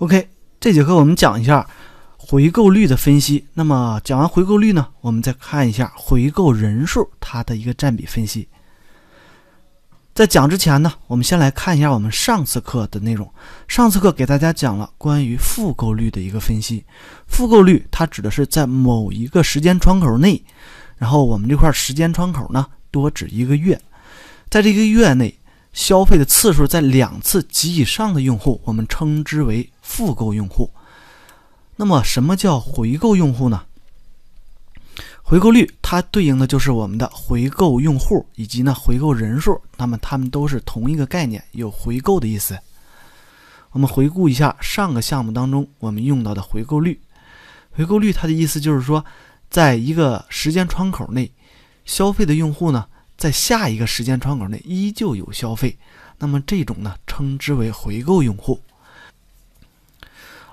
OK，这节课我们讲一下回购率的分析。那么讲完回购率呢，我们再看一下回购人数它的一个占比分析。在讲之前呢，我们先来看一下我们上次课的内容。上次课给大家讲了关于复购率的一个分析。复购率它指的是在某一个时间窗口内，然后我们这块时间窗口呢多指一个月，在这个月内。消费的次数在两次及以上的用户，我们称之为复购用户。那么，什么叫回购用户呢？回购率它对应的就是我们的回购用户以及呢回购人数。那么，他们都是同一个概念，有回购的意思。我们回顾一下上个项目当中我们用到的回购率。回购率它的意思就是说，在一个时间窗口内消费的用户呢。在下一个时间窗口内依旧有消费，那么这种呢称之为回购用户。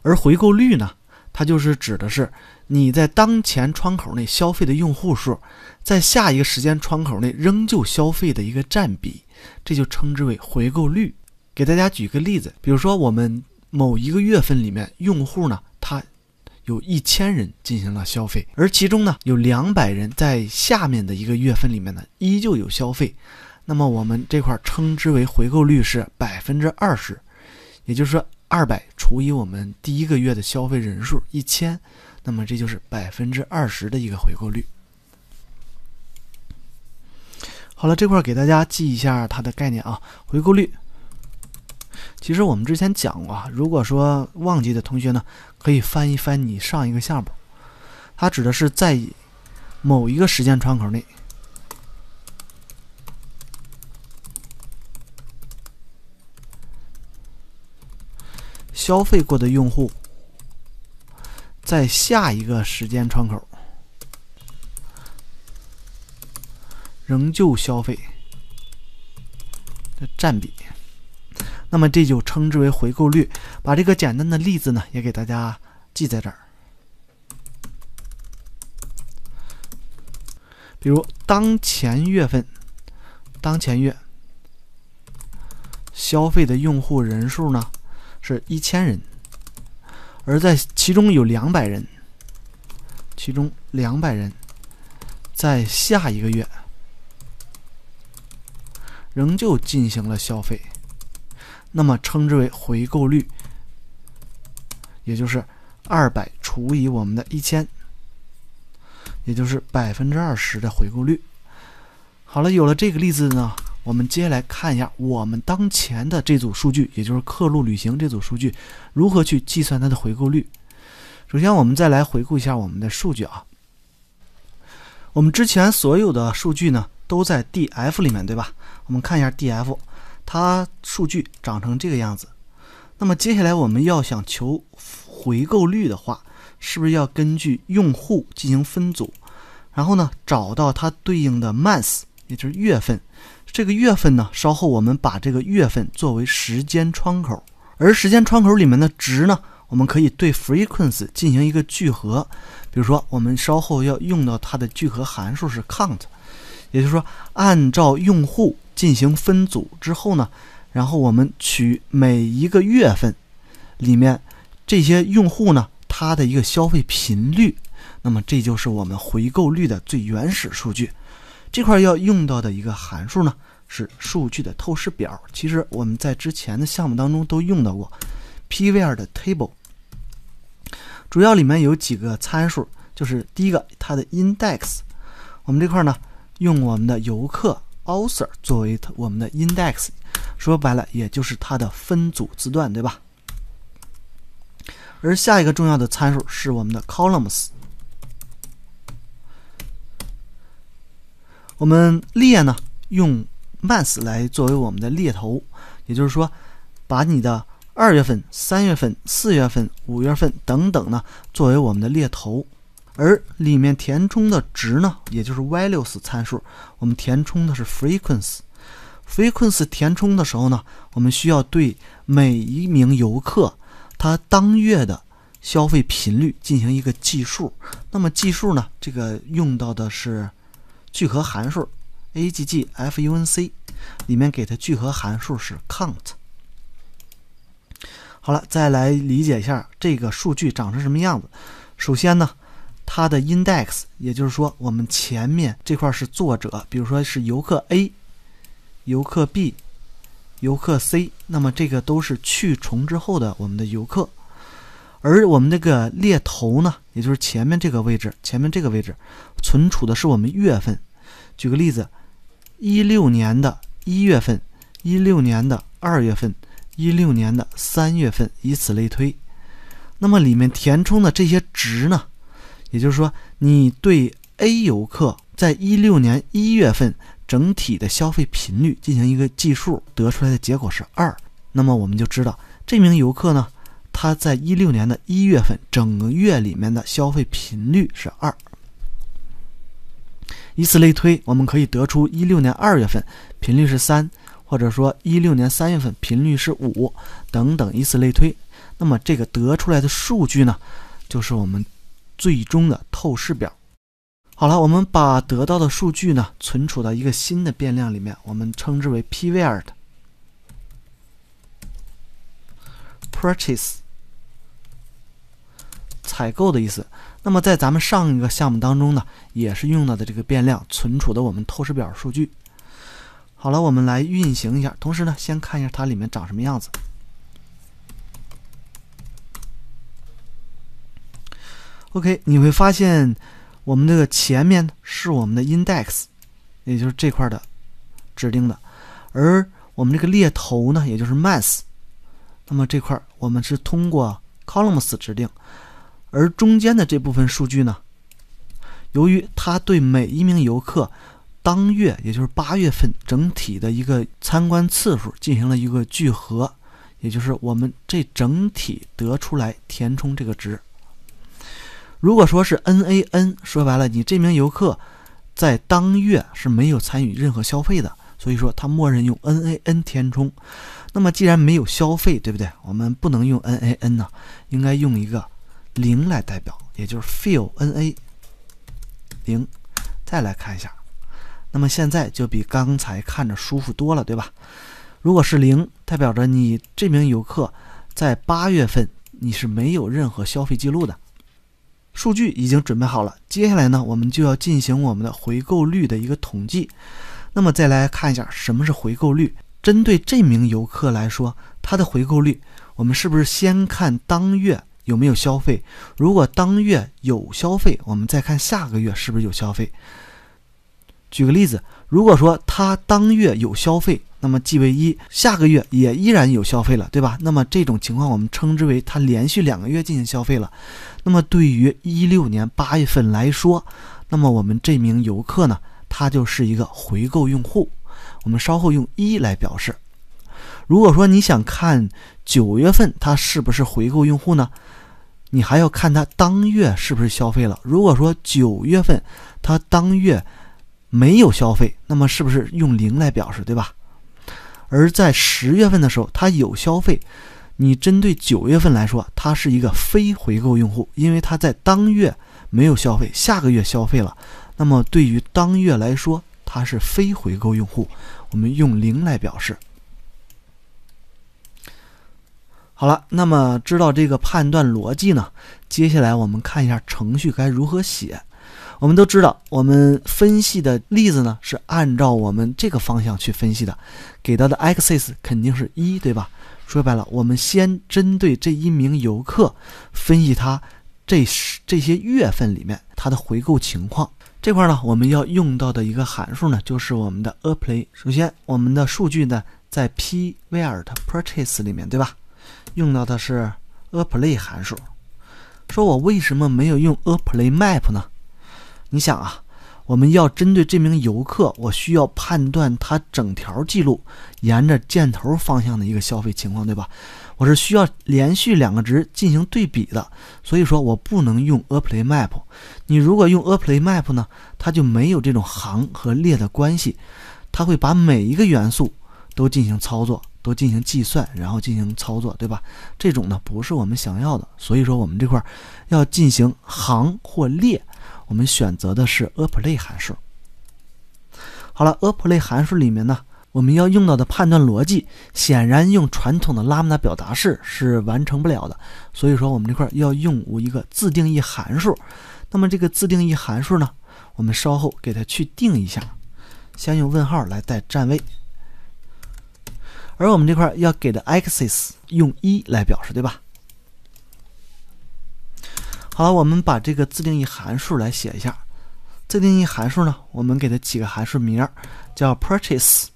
而回购率呢，它就是指的是你在当前窗口内消费的用户数，在下一个时间窗口内仍旧消费的一个占比，这就称之为回购率。给大家举个例子，比如说我们某一个月份里面用户呢。有一千人进行了消费，而其中呢有两百人在下面的一个月份里面呢依旧有消费，那么我们这块称之为回购率是百分之二十，也就是说二百除以我们第一个月的消费人数一千，那么这就是百分之二十的一个回购率。好了，这块给大家记一下它的概念啊，回购率。其实我们之前讲过，如果说忘记的同学呢，可以翻一翻你上一个项目。它指的是在某一个时间窗口内消费过的用户，在下一个时间窗口仍旧消费的占比。那么这就称之为回购率。把这个简单的例子呢，也给大家记在这儿。比如当前月份，当前月消费的用户人数呢是1000人，而在其中有200人，其中200人在下一个月仍旧进行了消费。那么称之为回购率，也就是二百除以我们的一千，也就是百分之二十的回购率。好了，有了这个例子呢，我们接下来看一下我们当前的这组数据，也就是客路旅行这组数据，如何去计算它的回购率。首先，我们再来回顾一下我们的数据啊，我们之前所有的数据呢都在 df 里面，对吧？我们看一下 df。它数据长成这个样子，那么接下来我们要想求回购率的话，是不是要根据用户进行分组，然后呢找到它对应的 month，也就是月份。这个月份呢，稍后我们把这个月份作为时间窗口，而时间窗口里面的值呢，我们可以对 frequency 进行一个聚合。比如说，我们稍后要用到它的聚合函数是 count。也就是说，按照用户进行分组之后呢，然后我们取每一个月份里面这些用户呢，它的一个消费频率，那么这就是我们回购率的最原始数据。这块要用到的一个函数呢，是数据的透视表。其实我们在之前的项目当中都用到过，P V R 的 table。主要里面有几个参数，就是第一个它的 index，我们这块呢。用我们的游客 author 作为我们的 index，说白了也就是它的分组字段，对吧？而下一个重要的参数是我们的 columns，我们列呢用 months 来作为我们的列头，也就是说，把你的二月份、三月份、四月份、五月份等等呢作为我们的列头。而里面填充的值呢，也就是 values 参数，我们填充的是 frequency。frequency 填充的时候呢，我们需要对每一名游客他当月的消费频率进行一个计数。那么计数呢，这个用到的是聚合函数 aggfunc，里面给它聚合函数是 count。好了，再来理解一下这个数据长成什么样子。首先呢。它的 index，也就是说，我们前面这块是作者，比如说是游客 A、游客 B、游客 C，那么这个都是去重之后的我们的游客。而我们这个列头呢，也就是前面这个位置，前面这个位置存储的是我们月份。举个例子，一六年的一月份、一六年的二月份、一六年的三月份，以此类推。那么里面填充的这些值呢？也就是说，你对 A 游客在一六年一月份整体的消费频率进行一个计数，得出来的结果是二。那么我们就知道这名游客呢，他在一六年的一月份整个月里面的消费频率是二。以此类推，我们可以得出一六年二月份频率是三，或者说一六年三月份频率是五，等等，以此类推。那么这个得出来的数据呢，就是我们。最终的透视表，好了，我们把得到的数据呢存储到一个新的变量里面，我们称之为 pvart purchase 采购的意思。那么在咱们上一个项目当中呢，也是用到的这个变量，存储的我们透视表数据。好了，我们来运行一下，同时呢，先看一下它里面长什么样子。OK，你会发现，我们这个前面是我们的 index，也就是这块的指定的，而我们这个列头呢，也就是 mass，那么这块我们是通过 columns 指定，而中间的这部分数据呢，由于它对每一名游客当月，也就是八月份整体的一个参观次数进行了一个聚合，也就是我们这整体得出来填充这个值。如果说是 N A N，说白了，你这名游客在当月是没有参与任何消费的，所以说他默认用 N A N 填充。那么既然没有消费，对不对？我们不能用 N A N 呢，应该用一个零来代表，也就是 Fill N A 零。再来看一下，那么现在就比刚才看着舒服多了，对吧？如果是零，代表着你这名游客在八月份你是没有任何消费记录的。数据已经准备好了，接下来呢，我们就要进行我们的回购率的一个统计。那么再来看一下什么是回购率。针对这名游客来说，他的回购率，我们是不是先看当月有没有消费？如果当月有消费，我们再看下个月是不是有消费？举个例子。如果说他当月有消费，那么即为一，下个月也依然有消费了，对吧？那么这种情况我们称之为他连续两个月进行消费了。那么对于一六年八月份来说，那么我们这名游客呢，他就是一个回购用户，我们稍后用一来表示。如果说你想看九月份他是不是回购用户呢？你还要看他当月是不是消费了。如果说九月份他当月。没有消费，那么是不是用零来表示，对吧？而在十月份的时候，它有消费，你针对九月份来说，它是一个非回购用户，因为它在当月没有消费，下个月消费了，那么对于当月来说，它是非回购用户，我们用零来表示。好了，那么知道这个判断逻辑呢？接下来我们看一下程序该如何写。我们都知道，我们分析的例子呢是按照我们这个方向去分析的。给到的 axis 肯定是一，对吧？说白了，我们先针对这一名游客分析他这这些月份里面他的回购情况。这块呢，我们要用到的一个函数呢，就是我们的 apply。首先，我们的数据呢在 p i v r t purchase 里面，对吧？用到的是 apply 函数。说我为什么没有用 apply map 呢？你想啊，我们要针对这名游客，我需要判断他整条记录沿着箭头方向的一个消费情况，对吧？我是需要连续两个值进行对比的，所以说我不能用 apply map。你如果用 apply map 呢，它就没有这种行和列的关系，它会把每一个元素都进行操作，都进行计算，然后进行操作，对吧？这种呢不是我们想要的，所以说我们这块要进行行或列。我们选择的是 apply 函数。好了，apply 函数里面呢，我们要用到的判断逻辑，显然用传统的 lambda 表达式是完成不了的，所以说我们这块要用一个自定义函数。那么这个自定义函数呢，我们稍后给它去定一下，先用问号来代占位。而我们这块要给的 x 用一来表示，对吧？好，我们把这个自定义函数来写一下。自定义函数呢，我们给它起个函数名，叫 purchase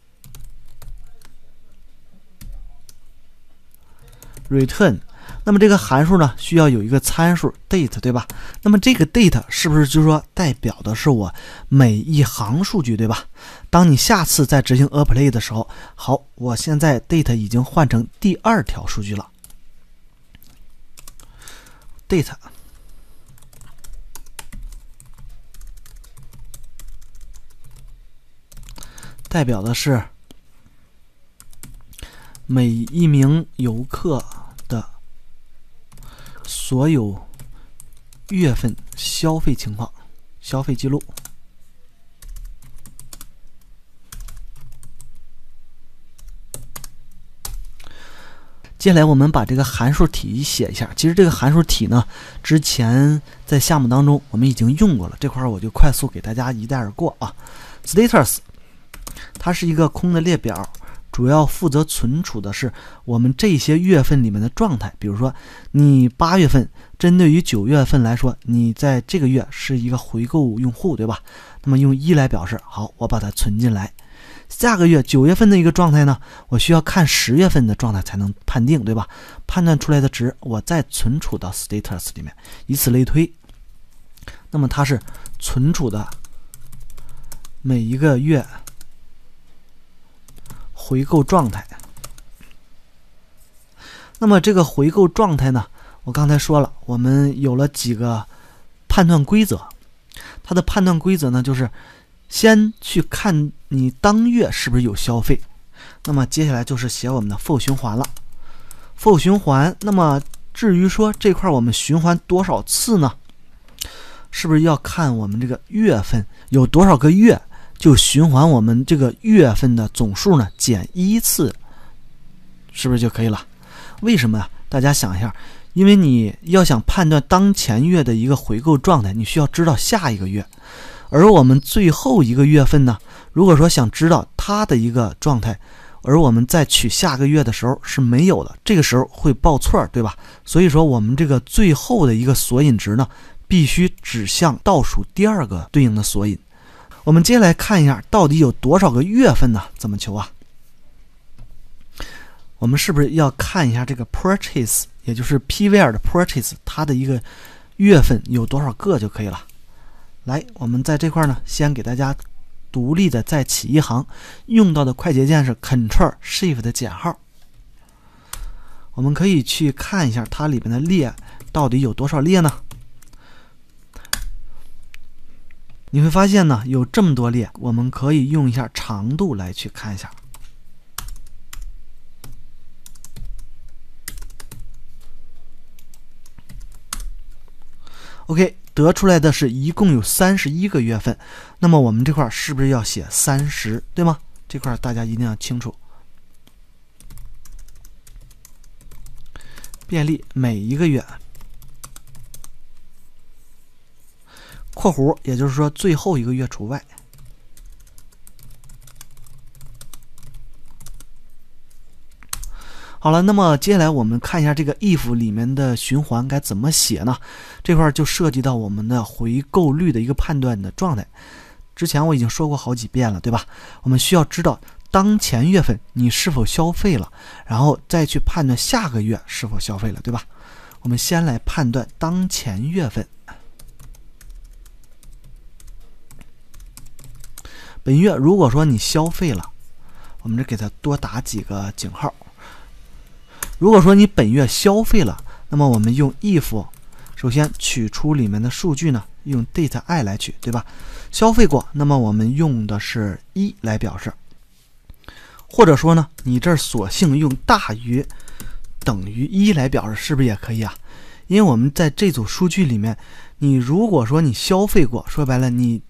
return。那么这个函数呢，需要有一个参数 date，对吧？那么这个 date 是不是就是说代表的是我每一行数据，对吧？当你下次再执行 apply 的时候，好，我现在 date 已经换成第二条数据了，date。代表的是每一名游客的所有月份消费情况、消费记录。接下来，我们把这个函数体写一下。其实这个函数体呢，之前在项目当中我们已经用过了，这块我就快速给大家一带而过啊。status 它是一个空的列表，主要负责存储的是我们这些月份里面的状态。比如说，你八月份，针对于九月份来说，你在这个月是一个回购用户，对吧？那么用一来表示。好，我把它存进来。下个月九月份的一个状态呢，我需要看十月份的状态才能判定，对吧？判断出来的值，我再存储到 status 里面，以此类推。那么它是存储的每一个月。回购状态。那么这个回购状态呢？我刚才说了，我们有了几个判断规则。它的判断规则呢，就是先去看你当月是不是有消费。那么接下来就是写我们的 for 循环了。for 循环。那么至于说这块我们循环多少次呢？是不是要看我们这个月份有多少个月？就循环我们这个月份的总数呢减一次，是不是就可以了？为什么呀？大家想一下，因为你要想判断当前月的一个回购状态，你需要知道下一个月，而我们最后一个月份呢，如果说想知道它的一个状态，而我们在取下个月的时候是没有的，这个时候会报错，对吧？所以说我们这个最后的一个索引值呢，必须指向倒数第二个对应的索引。我们接下来看一下，到底有多少个月份呢？怎么求啊？我们是不是要看一下这个 purchase，也就是 P v r 的 purchase，它的一个月份有多少个就可以了？来，我们在这块儿呢，先给大家独立的再起一行，用到的快捷键是 Ctrl Shift 的减号。我们可以去看一下它里面的列到底有多少列呢？你会发现呢，有这么多列，我们可以用一下长度来去看一下。OK，得出来的是一共有三十一个月份，那么我们这块是不是要写三十？对吗？这块大家一定要清楚，便利每一个月。括弧，也就是说最后一个月除外。好了，那么接下来我们看一下这个 if 里面的循环该怎么写呢？这块就涉及到我们的回购率的一个判断的状态。之前我已经说过好几遍了，对吧？我们需要知道当前月份你是否消费了，然后再去判断下个月是否消费了，对吧？我们先来判断当前月份。本月如果说你消费了，我们这给它多打几个井号。如果说你本月消费了，那么我们用 if，首先取出里面的数据呢，用 datei 来取，对吧？消费过，那么我们用的是一来表示，或者说呢，你这儿索性用大于等于一来表示，是不是也可以啊？因为我们在这组数据里面，你如果说你消费过，说白了你。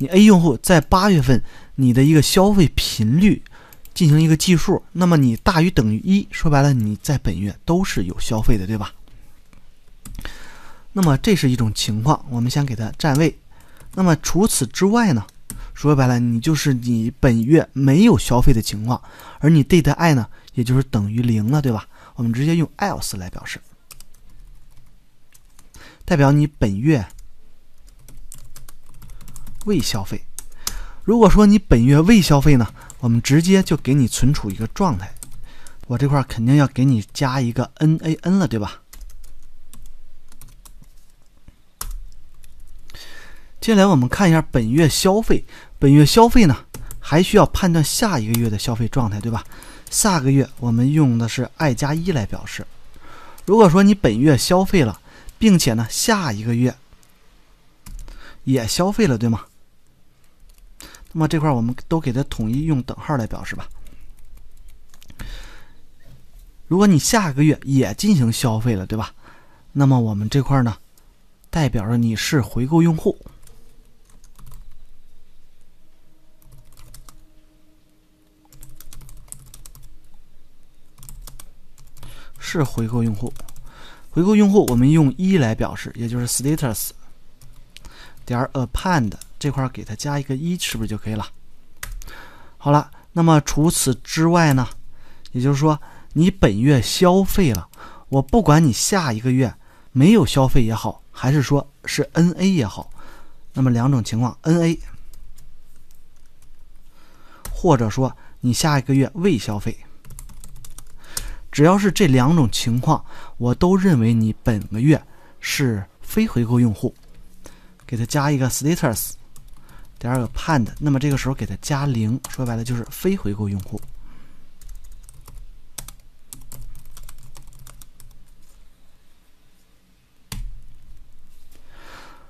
你 A 用户在八月份，你的一个消费频率进行一个计数，那么你大于等于一，说白了，你在本月都是有消费的，对吧？那么这是一种情况，我们先给它占位。那么除此之外呢，说白了，你就是你本月没有消费的情况，而你 date i 呢，也就是等于零了，对吧？我们直接用 else 来表示，代表你本月。未消费，如果说你本月未消费呢，我们直接就给你存储一个状态，我这块肯定要给你加一个 NAN 了，对吧？接下来我们看一下本月消费，本月消费呢还需要判断下一个月的消费状态，对吧？下个月我们用的是 i 加一来表示，如果说你本月消费了，并且呢下一个月也消费了，对吗？那么这块儿我们都给它统一用等号来表示吧。如果你下个月也进行消费了，对吧？那么我们这块儿呢，代表着你是回购用户，是回购用户，回购用户我们用一来表示，也就是 status 点 append。这块儿给它加一个一，是不是就可以了？好了，那么除此之外呢？也就是说，你本月消费了，我不管你下一个月没有消费也好，还是说是 N A 也好，那么两种情况，N A，或者说你下一个月未消费，只要是这两种情况，我都认为你本个月是非回购用户，给它加一个 status。第二个判的，那么这个时候给它加零，说白了就是非回购用户。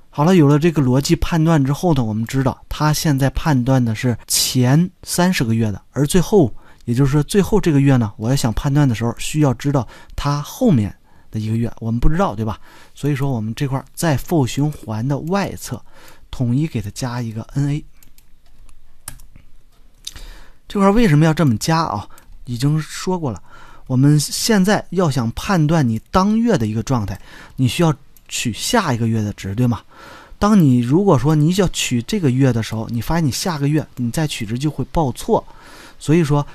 好了，有了这个逻辑判断之后呢，我们知道它现在判断的是前三十个月的，而最后，也就是说最后这个月呢，我要想判断的时候，需要知道它后面的一个月，我们不知道，对吧？所以说我们这块在 for 循环的外侧。统一给它加一个 N A，这块为什么要这么加啊？已经说过了。我们现在要想判断你当月的一个状态，你需要取下一个月的值，对吗？当你如果说你要取这个月的时候，你发现你下个月你再取值就会报错。所以说，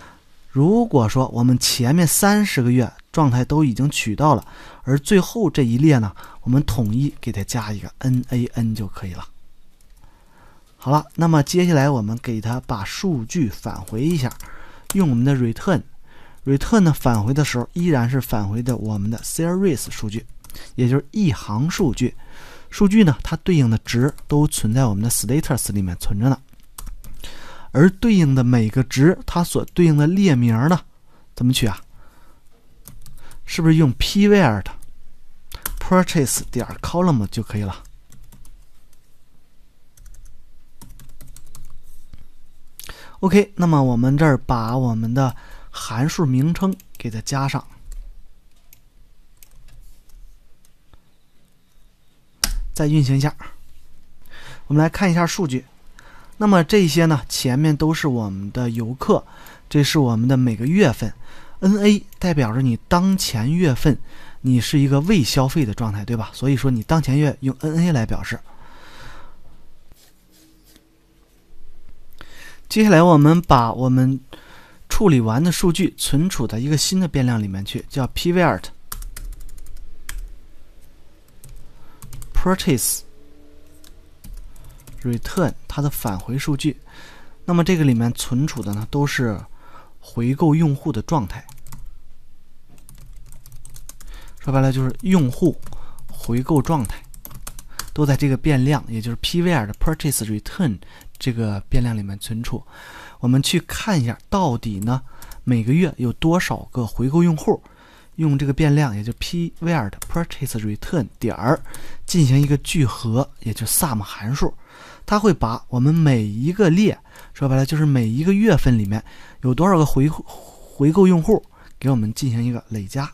如果说我们前面三十个月状态都已经取到了，而最后这一列呢，我们统一给它加一个 N A N 就可以了。好了，那么接下来我们给它把数据返回一下，用我们的 return，return 呢返回的时候依然是返回的我们的 series 数据，也就是一行数据，数据呢它对应的值都存在我们的 status 里面存着呢，而对应的每个值它所对应的列名呢，怎么取啊？是不是用 p v e r d purchase 点 column 就可以了？OK，那么我们这儿把我们的函数名称给它加上，再运行一下。我们来看一下数据。那么这些呢，前面都是我们的游客，这是我们的每个月份。NA 代表着你当前月份你是一个未消费的状态，对吧？所以说你当前月用 NA 来表示。接下来，我们把我们处理完的数据存储到一个新的变量里面去，叫 PVR t Purchase Return，它的返回数据。那么这个里面存储的呢，都是回购用户的状态。说白了，就是用户回购状态都在这个变量，也就是 PVR 的 Purchase Return。这个变量里面存储，我们去看一下到底呢，每个月有多少个回购用户？用这个变量，也就 pvr 的 purchase return 点儿进行一个聚合，也就 sum 函数，它会把我们每一个列，说白了就是每一个月份里面有多少个回回购用户，给我们进行一个累加。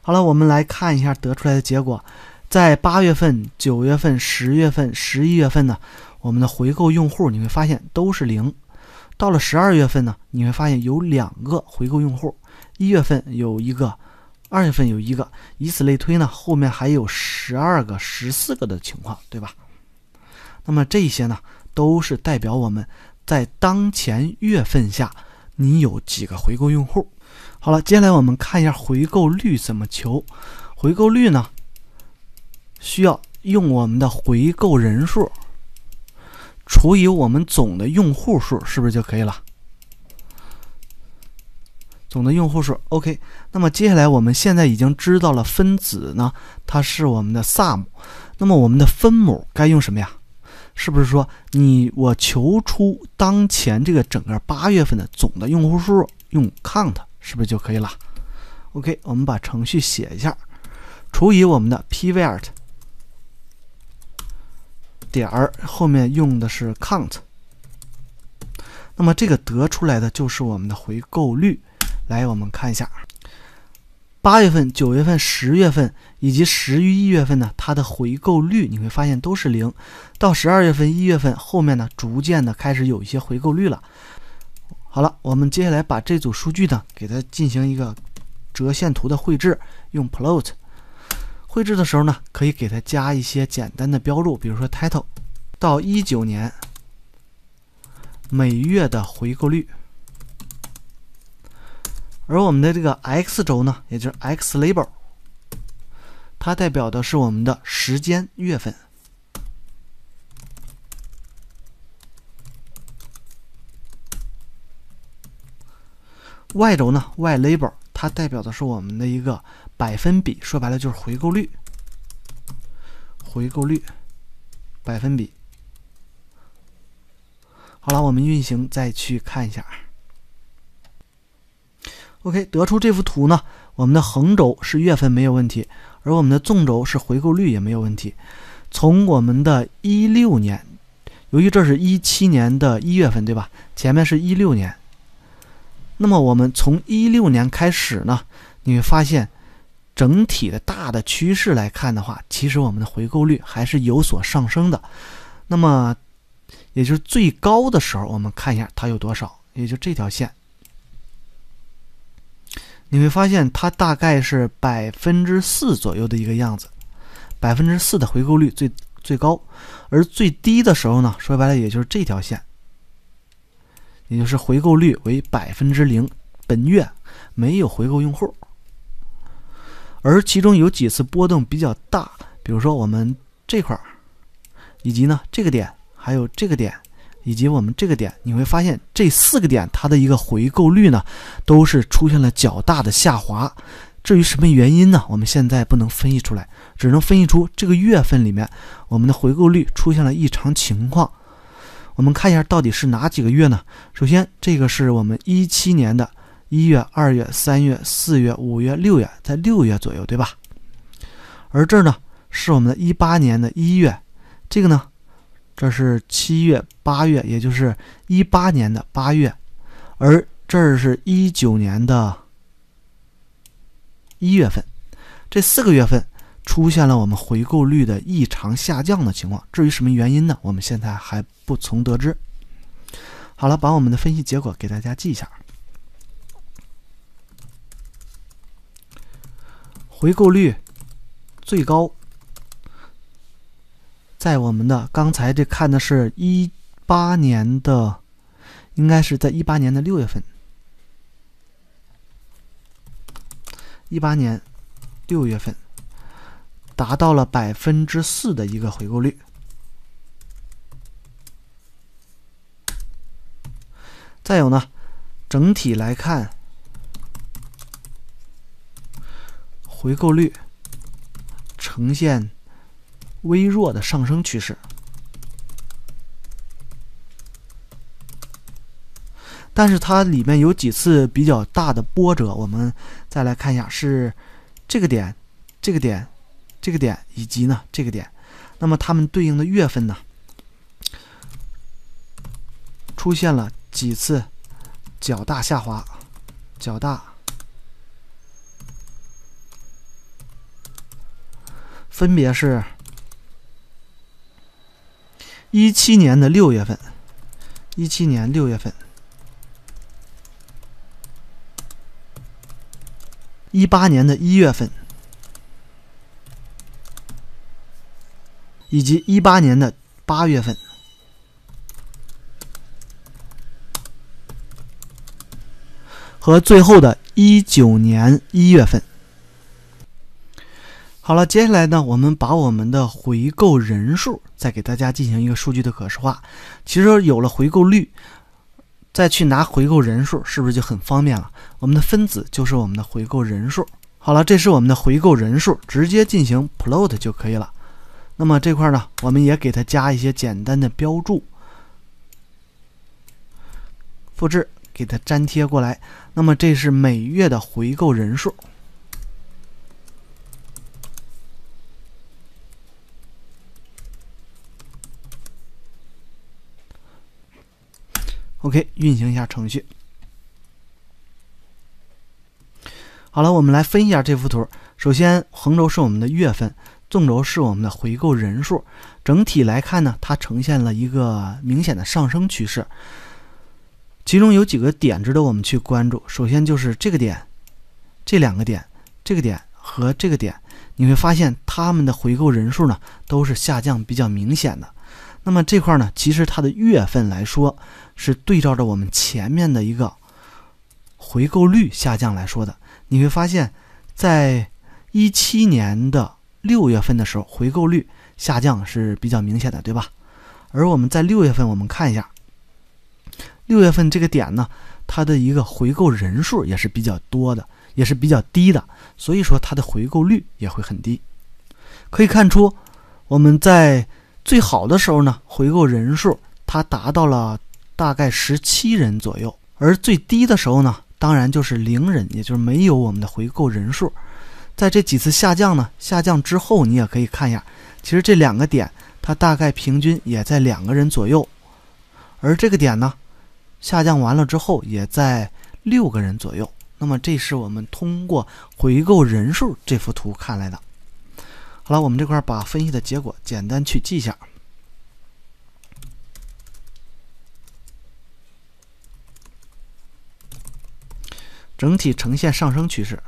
好了，我们来看一下得出来的结果，在八月份、九月份、十月份、十一月份呢？我们的回购用户，你会发现都是零。到了十二月份呢，你会发现有两个回购用户，一月份有一个，二月份有一个，以此类推呢，后面还有十二个、十四个的情况，对吧？那么这些呢，都是代表我们在当前月份下你有几个回购用户。好了，接下来我们看一下回购率怎么求。回购率呢，需要用我们的回购人数。除以我们总的用户数是不是就可以了？总的用户数，OK。那么接下来我们现在已经知道了分子呢，它是我们的 SUM。那么我们的分母该用什么呀？是不是说你我求出当前这个整个八月份的总的用户数用 COUNT 是不是就可以了？OK，我们把程序写一下，除以我们的 p v e r t 点儿后面用的是 count，那么这个得出来的就是我们的回购率。来，我们看一下，八月份、九月份、十月份以及十一月份呢，它的回购率你会发现都是零。到十二月份、一月份后面呢，逐渐的开始有一些回购率了。好了，我们接下来把这组数据呢，给它进行一个折线图的绘制，用 plot。绘制的时候呢，可以给它加一些简单的标注，比如说 title，到一九年每月的回购率。而我们的这个 x 轴呢，也就是 x label，它代表的是我们的时间月份。y 轴呢，y label。它代表的是我们的一个百分比，说白了就是回购率，回购率百分比。好了，我们运行再去看一下。OK，得出这幅图呢，我们的横轴是月份没有问题，而我们的纵轴是回购率也没有问题。从我们的一六年，由于这是一七年的一月份，对吧？前面是一六年。那么我们从一六年开始呢，你会发现整体的大的趋势来看的话，其实我们的回购率还是有所上升的。那么，也就是最高的时候，我们看一下它有多少，也就这条线，你会发现它大概是百分之四左右的一个样子，百分之四的回购率最最高，而最低的时候呢，说白了也就是这条线。也就是回购率为百分之零，本月没有回购用户，而其中有几次波动比较大，比如说我们这块儿，以及呢这个点，还有这个点，以及我们这个点，你会发现这四个点它的一个回购率呢，都是出现了较大的下滑。至于什么原因呢？我们现在不能分析出来，只能分析出这个月份里面我们的回购率出现了异常情况。我们看一下到底是哪几个月呢？首先，这个是我们一七年的一月、二月、三月、四月、五月、六月，在六月左右，对吧？而这儿呢，是我们的一八年的一月，这个呢，这是七月、八月，也就是一八年的八月，而这儿是一九年的一月份，这四个月份。出现了我们回购率的异常下降的情况。至于什么原因呢？我们现在还不从得知。好了，把我们的分析结果给大家记一下。回购率最高在我们的刚才这看的是一八年的，应该是在一八年的六月份。一八年六月份。达到了百分之四的一个回购率。再有呢，整体来看，回购率呈现微弱的上升趋势，但是它里面有几次比较大的波折。我们再来看一下，是这个点，这个点。这个点以及呢这个点，那么它们对应的月份呢，出现了几次较大下滑？较大，分别是：一七年的六月份，一七年六月份，一八年的一月份。以及一八年的八月份和最后的一九年一月份。好了，接下来呢，我们把我们的回购人数再给大家进行一个数据的可视化。其实有了回购率，再去拿回购人数是不是就很方便了？我们的分子就是我们的回购人数。好了，这是我们的回购人数，直接进行 plot 就可以了。那么这块呢，我们也给它加一些简单的标注。复制，给它粘贴过来。那么这是每月的回购人数。OK，运行一下程序。好了，我们来分一下这幅图。首先，横轴是我们的月份。纵轴是我们的回购人数，整体来看呢，它呈现了一个明显的上升趋势。其中有几个点值得我们去关注。首先就是这个点、这两个点、这个点和这个点，你会发现它们的回购人数呢都是下降比较明显的。那么这块呢，其实它的月份来说是对照着我们前面的一个回购率下降来说的。你会发现在一七年的。六月份的时候，回购率下降是比较明显的，对吧？而我们在六月份，我们看一下，六月份这个点呢，它的一个回购人数也是比较多的，也是比较低的，所以说它的回购率也会很低。可以看出，我们在最好的时候呢，回购人数它达到了大概十七人左右，而最低的时候呢，当然就是零人，也就是没有我们的回购人数。在这几次下降呢？下降之后，你也可以看一下，其实这两个点，它大概平均也在两个人左右；而这个点呢，下降完了之后，也在六个人左右。那么，这是我们通过回购人数这幅图看来的。好了，我们这块把分析的结果简单去记一下。整体呈现上升趋势。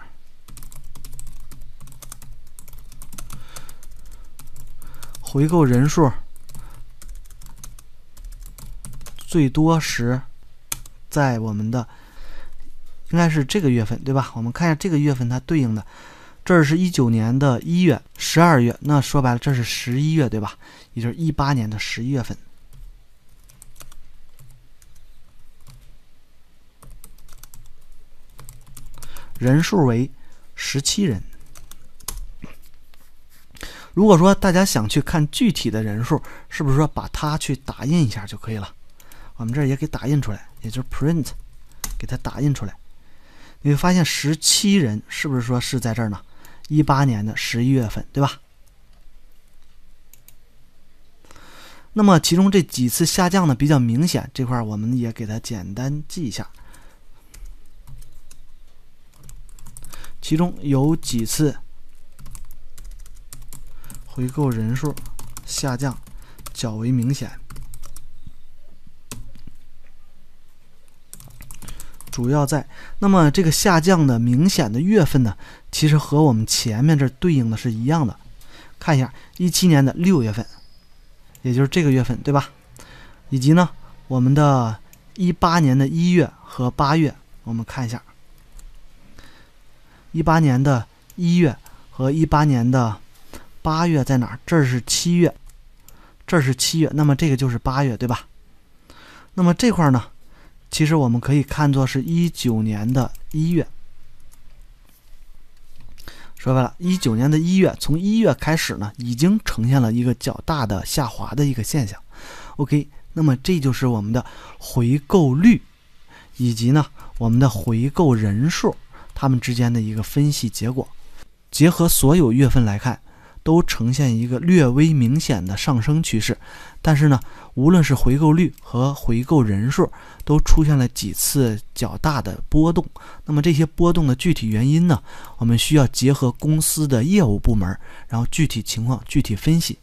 回购人数最多时，在我们的应该是这个月份对吧？我们看一下这个月份它对应的，这是一九年的一月、十二月，那说白了这是十一月对吧？也就是一八年的十一月份，人数为十七人。如果说大家想去看具体的人数，是不是说把它去打印一下就可以了？我们这也给打印出来，也就是 print，给它打印出来。你会发现十七人是不是说是在这儿呢？一八年的十一月份，对吧？那么其中这几次下降呢比较明显，这块儿我们也给它简单记一下。其中有几次。回购人数下降较为明显，主要在那么这个下降的明显的月份呢，其实和我们前面这对应的是一样的。看一下一七年的六月份，也就是这个月份对吧？以及呢，我们的一八年的一月和八月，我们看一下一八年的一月和一八年的。八月在哪儿？这是七月，这是七月，那么这个就是八月，对吧？那么这块呢，其实我们可以看作是一九年的一月。说白了，一九年的一月，从一月开始呢，已经呈现了一个较大的下滑的一个现象。OK，那么这就是我们的回购率以及呢我们的回购人数，它们之间的一个分析结果，结合所有月份来看。都呈现一个略微明显的上升趋势，但是呢，无论是回购率和回购人数，都出现了几次较大的波动。那么这些波动的具体原因呢？我们需要结合公司的业务部门，然后具体情况具体分析。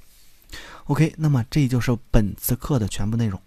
OK，那么这就是本次课的全部内容。